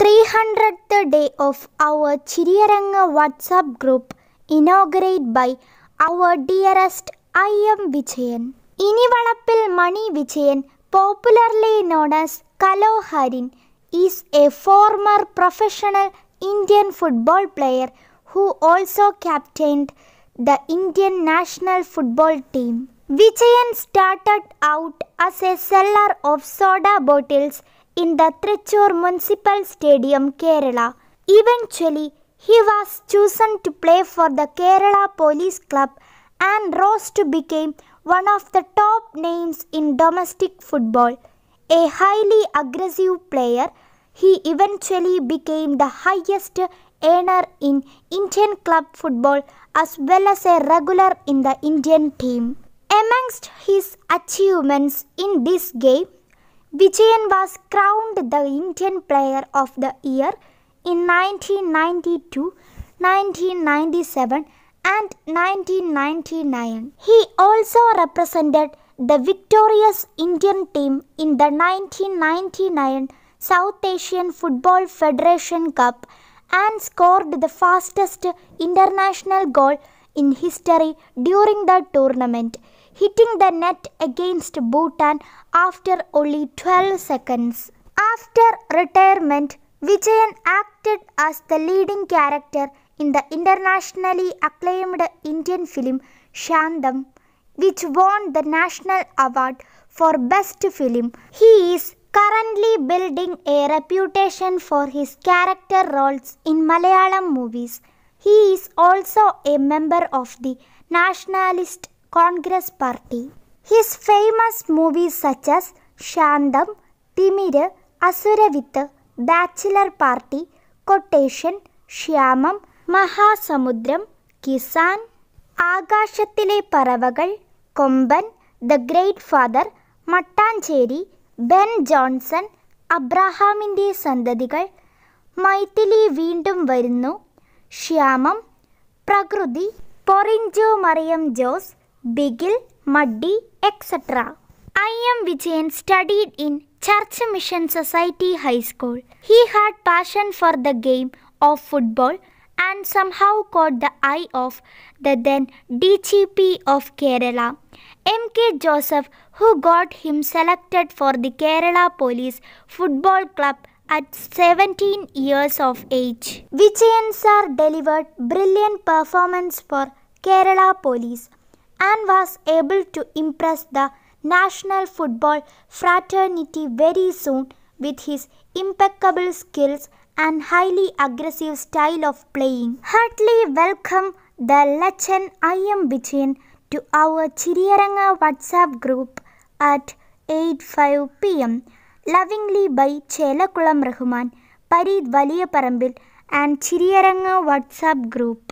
300th day of our Chiriranga WhatsApp group inaugurated by our dearest I am Vichayan. Inivalapil Mani Vichayan, popularly known as Kaloharin, is a former professional Indian football player who also captained the Indian national football team. Vichayan started out as a seller of soda bottles in the Trichur Municipal Stadium, Kerala. Eventually, he was chosen to play for the Kerala Police Club and rose to become one of the top names in domestic football. A highly aggressive player, he eventually became the highest earner in Indian club football as well as a regular in the Indian team. Amongst his achievements in this game, Vijayan was crowned the Indian Player of the Year in 1992, 1997 and 1999. He also represented the victorious Indian team in the 1999 South Asian Football Federation Cup and scored the fastest international goal in history during the tournament, hitting the net against Bhutan after only 12 seconds. After retirement, Vijayan acted as the leading character in the internationally acclaimed Indian film Shandam, which won the National Award for Best Film. He is currently building a reputation for his character roles in Malayalam movies. He is also a member of the Nationalist Congress Party. His famous movies such as Shandam, Timir, Asuravit, Bachelor Party, Quotation, Shyamam, Mahasamudram, Kisan, Agashatile Paravagal, Kumban, The Great Father, Mattancheri, Ben Johnson, Abraham Indi Sandadigal, Maithili Vindum Varinu, Shyamam Prakriti Porinjo Mariam Jose Bigil Maddi, etc. I am Vijayan studied in Church Mission Society High School. He had passion for the game of football and somehow caught the eye of the then DGP of Kerala, MK Joseph, who got him selected for the Kerala Police Football Club at 17 years of age. Vijayan Sir delivered brilliant performance for Kerala Police and was able to impress the national football fraternity very soon with his impeccable skills and highly aggressive style of playing. Heartily welcome the legend I am Vijayan to our Chiriyaranga WhatsApp group at 8:5 p.m. Lovingly by Chelakkulam Rahman Pareed Valiya Parambil and Chiriyaranga WhatsApp group